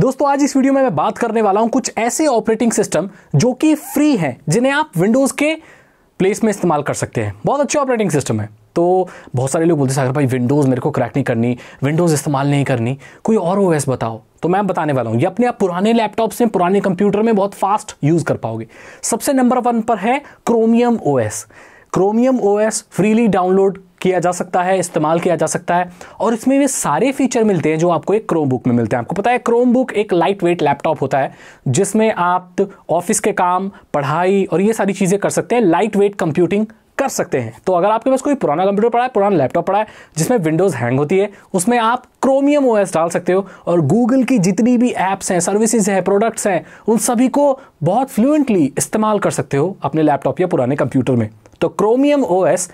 दोस्तों आज इस वीडियो में मैं बात करने वाला हूं कुछ ऐसे ऑपरेटिंग सिस्टम जो कि फ्री हैं जिन्हें आप विंडोज़ के प्लेस में इस्तेमाल कर सकते हैं बहुत अच्छे ऑपरेटिंग सिस्टम है तो बहुत सारे लोग बोलते सागर भाई विंडोज़ मेरे को क्रैक नहीं करनी विंडोज़ इस्तेमाल नहीं करनी कोई और ओ बताओ तो मैं बताने वाला हूँ ये अपने आप पुराने लैपटॉप से पुराने कंप्यूटर में बहुत फास्ट यूज़ कर पाओगे सबसे नंबर वन पर है Chromium O Chromium O freely download किया जा सकता है इस्तेमाल किया जा सकता है और इसमें वे सारे फीचर मिलते हैं जो आपको एक क्रोम बुक में मिलते हैं आपको पता है क्रोम बुक एक लाइट वेट लैपटॉप होता है जिसमें आप ऑफिस के काम पढ़ाई और ये सारी चीज़ें कर सकते हैं लाइट वेट कंप्यूटिंग कर सकते हैं तो अगर आपके पास कोई पुराना कंप्यूटर पड़ा है पुराना लैपटॉप पड़ा है जिसमें विंडोज़ हैंग होती है उसमें आप क्रोमियम ओएस डाल सकते हो और गूगल की जितनी भी ऐप्स हैं सर्विसेज हैं प्रोडक्ट्स हैं उन सभी को बहुत फ्लुएंटली इस्तेमाल कर सकते हो अपने लैपटॉप या पुराने कंप्यूटर में तो क्रोमियम ओएस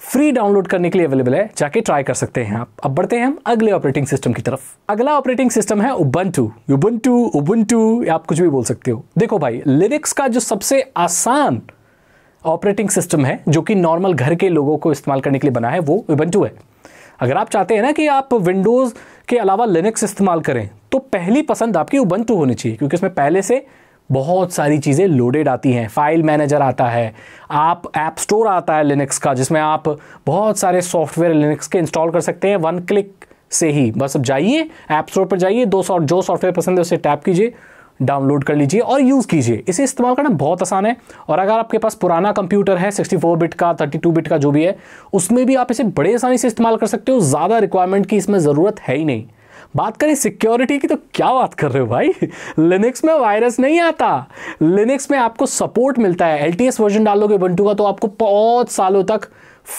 फ्री डाउनलोड करने के लिए अवेलेबल है जाके ट्राई कर सकते हैं आप अब बढ़ते हैं हम अगले ऑपरेटिंग सिस्टम की तरफ अगला ऑपरेटिंग सिस्टम है उबंटू उबंटू उबंटू आप कुछ भी बोल सकते हो देखो भाई लिरिक्स का जो सबसे आसान ऑपरेटिंग सिस्टम है जो कि नॉर्मल घर के लोगों को इस्तेमाल करने के लिए बना है वो उबंटू है अगर आप चाहते हैं ना कि आप विंडोज़ के अलावा लिनक्स इस्तेमाल करें तो पहली पसंद आपकी उबंटू होनी चाहिए क्योंकि उसमें पहले से बहुत सारी चीज़ें लोडेड आती हैं फाइल मैनेजर आता है आप ऐप स्टोर आता है लिनक्स का जिसमें आप बहुत सारे सॉफ्टवेयर लिनक्स के इंस्टॉल कर सकते हैं वन क्लिक से ही बस अब जाइए ऐप स्टोर पर जाइए दो सॉफ्ट जो सॉफ्टवेयर पसंद है उसे टैप कीजिए डाउनलोड कर लीजिए और यूज़ कीजिए इसे इस्तेमाल करना बहुत आसान है और अगर आपके पास पुराना कंप्यूटर है 64 बिट का 32 बिट का जो भी है उसमें भी आप इसे बड़े आसानी से इस्तेमाल कर सकते हो ज़्यादा रिक्वायरमेंट की इसमें ज़रूरत है ही नहीं बात करें सिक्योरिटी की तो क्या बात कर रहे हो भाई लिनक्स में वायरस नहीं आता लिनक्स में आपको सपोर्ट मिलता है एल वर्जन डालोगे बंटू का तो आपको बहुत सालों तक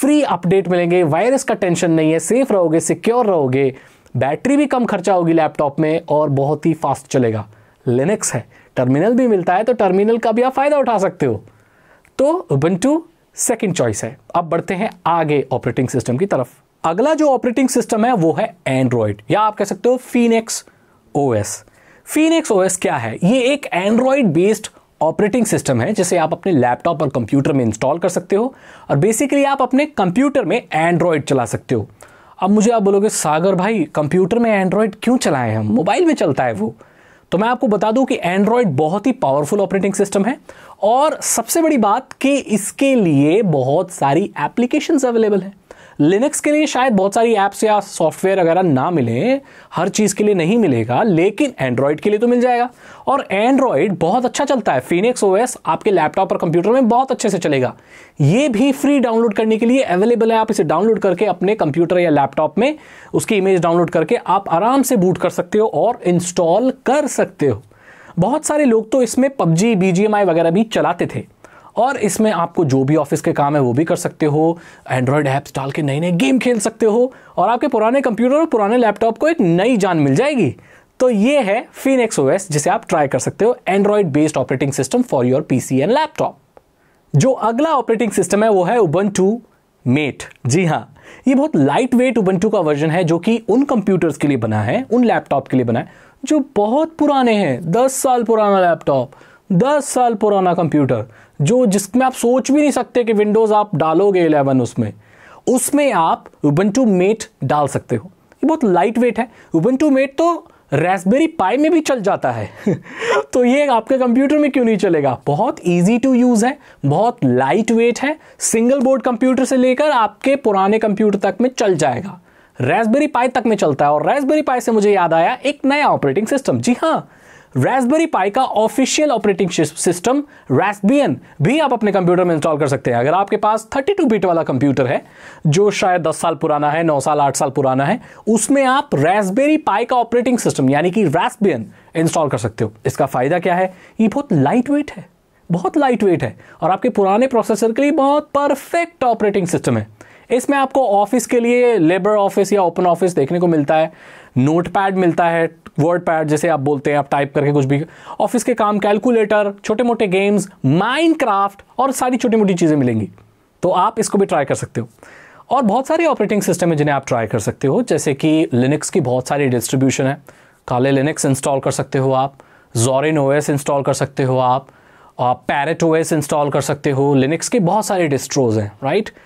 फ्री अपडेट मिलेंगे वायरस का टेंशन नहीं है सेफ रहोगे सिक्योर रहोगे बैटरी भी कम खर्चा होगी लैपटॉप में और बहुत ही फास्ट चलेगा लिनक्स है टर्मिनल भी मिलता है तो टर्मिनल का भी आप फ़ायदा उठा सकते हो तो बंटू सेकेंड चॉइस है अब बढ़ते हैं आगे ऑपरेटिंग सिस्टम की तरफ अगला जो ऑपरेटिंग सिस्टम है वो है एंड्रॉयड या आप कह सकते हो फीनेक्स ओएस फीनेक्स ओएस क्या है ये एक एंड्रॉयड बेस्ड ऑपरेटिंग सिस्टम है जिसे आप अपने लैपटॉप और कंप्यूटर में इंस्टॉल कर सकते हो और बेसिकली आप अपने कंप्यूटर में एंड्रॉयड चला सकते हो अब मुझे आप बोलोगे सागर भाई कंप्यूटर में एंड्रॉयड क्यों चलाए हम मोबाइल में चलता है वो तो मैं आपको बता दूं कि एंड्रॉयड बहुत ही पावरफुल ऑपरेटिंग सिस्टम है और सबसे बड़ी बात कि इसके लिए बहुत सारी एप्लीकेशंस अवेलेबल हैं लिनक्स के लिए शायद बहुत सारी ऐप्स या सॉफ्टवेयर वगैरह ना मिले हर चीज़ के लिए नहीं मिलेगा लेकिन एंड्रॉयड के लिए तो मिल जाएगा और एंड्रॉयड बहुत अच्छा चलता है फिनिक्स ओ आपके लैपटॉप और कंप्यूटर में बहुत अच्छे से चलेगा ये भी फ्री डाउनलोड करने के लिए अवेलेबल है आप इसे डाउनलोड करके अपने कंप्यूटर या लैपटॉप में उसकी इमेज डाउनलोड करके आप आराम से बूट कर सकते हो और इंस्टॉल कर सकते हो बहुत सारे लोग तो इसमें पबजी बी वगैरह भी चलाते थे और इसमें आपको जो भी ऑफिस के काम है वो भी कर सकते हो एंड्रॉयड ऐप्स डाल के नए नए गेम खेल सकते हो और आपके पुराने कंप्यूटर और पुराने लैपटॉप को एक नई जान मिल जाएगी तो ये है फिनिक्स ओएस जिसे आप ट्राई कर सकते हो Android based operating system for your PC and laptop जो अगला ऑपरेटिंग सिस्टम है वो है उबन टू मेट जी हाँ ये बहुत लाइट वेट उबंटू का वर्जन है जो कि उन कंप्यूटर्स के लिए बना है उन लैपटॉप के लिए बना है जो बहुत पुराने हैं दस साल पुराना लैपटॉप दस साल पुराना कंप्यूटर जो जिसमें आप सोच भी नहीं सकते कि विंडोज़ आप डालोगे इलेवन उसमें उसमें आप उबंटू मेट डाल सकते हो ये बहुत लाइट वेट है उबंटू मेट तो रेसबेरी पाई में भी चल जाता है तो ये आपके कंप्यूटर में क्यों नहीं चलेगा बहुत इजी टू यूज़ है बहुत लाइट वेट है सिंगल बोर्ड कंप्यूटर से लेकर आपके पुराने कंप्यूटर तक में चल जाएगा रेसबेरी पाई तक में चलता है और रेसबेरी पाई से मुझे याद आया एक नया ऑपरेटिंग सिस्टम जी हाँ रास्पबेरी पाई का ऑफिशियल ऑपरेटिंग सिस्टम रेस्बियन भी आप अपने कंप्यूटर में इंस्टॉल कर सकते हैं अगर आपके पास 32 बिट वाला कंप्यूटर है जो शायद 10 साल पुराना है 9 साल 8 साल पुराना है उसमें आप रेसबेरी पाई का ऑपरेटिंग सिस्टम यानी कि रेस्बियन इंस्टॉल कर सकते हो इसका फायदा क्या है ये बहुत लाइट वेट है बहुत लाइट वेट है और आपके पुराने प्रोसेसर के लिए बहुत परफेक्ट ऑपरेटिंग सिस्टम है इसमें आपको ऑफिस के लिए लेबर ऑफिस या ओपन ऑफिस देखने को मिलता है नोट पैड मिलता है वर्ड पैड जैसे आप बोलते हैं आप टाइप करके कुछ भी ऑफिस के काम कैलकुलेटर छोटे मोटे गेम्स माइंड और सारी छोटी मोटी चीज़ें मिलेंगी तो आप इसको भी ट्राई कर सकते हो और बहुत सारे ऑपरेटिंग सिस्टम हैं जिन्हें आप ट्राई कर सकते हो जैसे कि लिनक्स की बहुत सारी डिस्ट्रीब्यूशन है काले लिनक्स इंस्टॉल कर सकते हो आप जोरिन ओ इंस्टॉल कर सकते हो आप पैरेट पैरट ओ इंस्टॉल कर सकते हो लिनक्स के बहुत सारे डिस्ट्रोज हैं राइट right?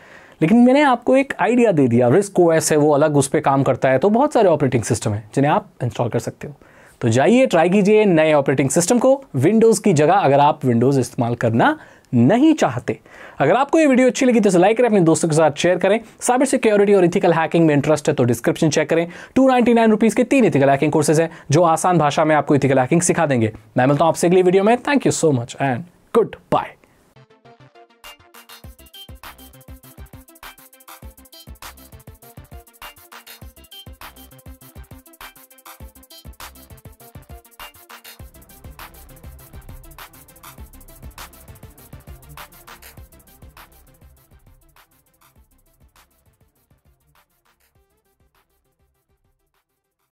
लेकिन मैंने आपको एक आइडिया दे दिया रिस्क ओ है वो अलग उस पर काम करता है तो बहुत सारे ऑपरेटिंग सिस्टम है जिन्हें आप इंस्टॉल कर सकते हो तो जाइए ट्राई कीजिए नए ऑपरेटिंग सिस्टम को विंडोज़ की जगह अगर आप विंडोज़ इस्तेमाल करना नहीं चाहते अगर आपको ये वीडियो अच्छी लगी तो लाइक करें अपने दोस्तों के साथ शेयर करें साइबर सिक्योरिटी और इथिकल हैकिंग में इंटरेस्ट है तो डिस्क्रिप्शन चेक करें टू नाइनटी नाइन रुपीज़ के तीन इथिकल हैकिंग कोर्सेज हैं जो आसान भाषा में आपको इथिकल हैकिंग सिखा देंगे मैं मिलता हूँ आपसे अगली वीडियो में thank you so much and good bye